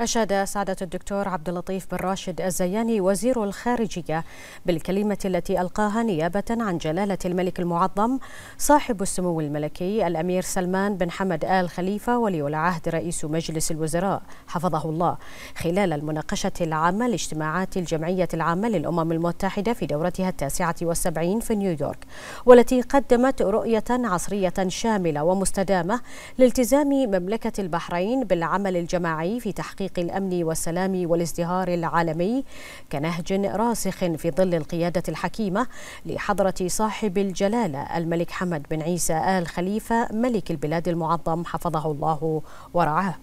أشاد سعادة الدكتور عبد اللطيف بن راشد الزياني وزير الخارجية بالكلمة التي ألقاها نيابة عن جلالة الملك المعظم صاحب السمو الملكي الأمير سلمان بن حمد آل خليفة ولي العهد رئيس مجلس الوزراء حفظه الله خلال المناقشة العامة لاجتماعات الجمعية العامة للأمم المتحدة في دورتها التاسعة والسبعين في نيويورك والتي قدمت رؤية عصرية شاملة ومستدامة لالتزام مملكة البحرين بالعمل الجماعي في تحقيق تحقيق الأمن والسلام والازدهار العالمي كنهج راسخ في ظل القيادة الحكيمة لحضرة صاحب الجلالة الملك حمد بن عيسى آل خليفة ملك البلاد المعظم حفظه الله ورعاه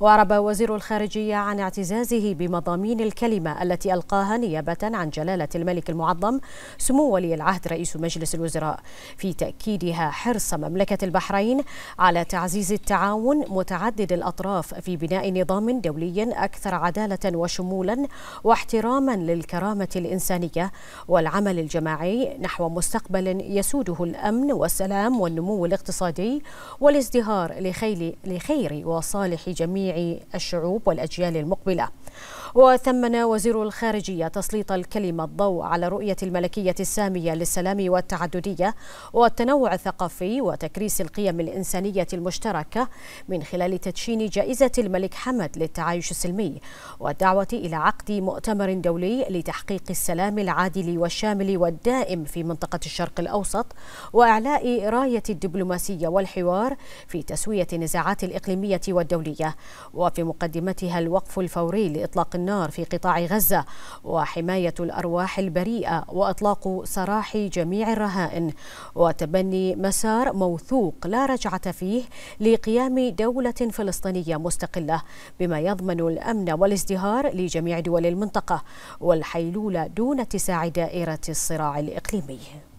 وأعرب وزير الخارجية عن اعتزازه بمضامين الكلمة التي ألقاها نيابة عن جلالة الملك المعظم سمو ولي العهد رئيس مجلس الوزراء في تأكيدها حرص مملكة البحرين على تعزيز التعاون متعدد الأطراف في بناء نظام دولي أكثر عدالة وشمولا واحتراما للكرامة الإنسانية والعمل الجماعي نحو مستقبل يسوده الأمن والسلام والنمو الاقتصادي والازدهار لخير وصالح جميع جميع الشعوب والأجيال المقبلة وثمن وزير الخارجية تسليط الكلمة الضوء على رؤية الملكية السامية للسلام والتعددية والتنوع الثقافي وتكريس القيم الإنسانية المشتركة من خلال تدشين جائزة الملك حمد للتعايش السلمي والدعوة إلى عقد مؤتمر دولي لتحقيق السلام العادل والشامل والدائم في منطقة الشرق الأوسط وإعلاء راية الدبلوماسية والحوار في تسوية النزاعات الإقليمية والدولية وفي مقدمتها الوقف الفوري لإطلاق النار في قطاع غزة وحماية الأرواح البريئة وإطلاق سراح جميع الرهائن وتبني مسار موثوق لا رجعة فيه لقيام دولة فلسطينية مستقلة بما يضمن الأمن والازدهار لجميع دول المنطقة والحيلولة دون اتساع دائرة الصراع الإقليمي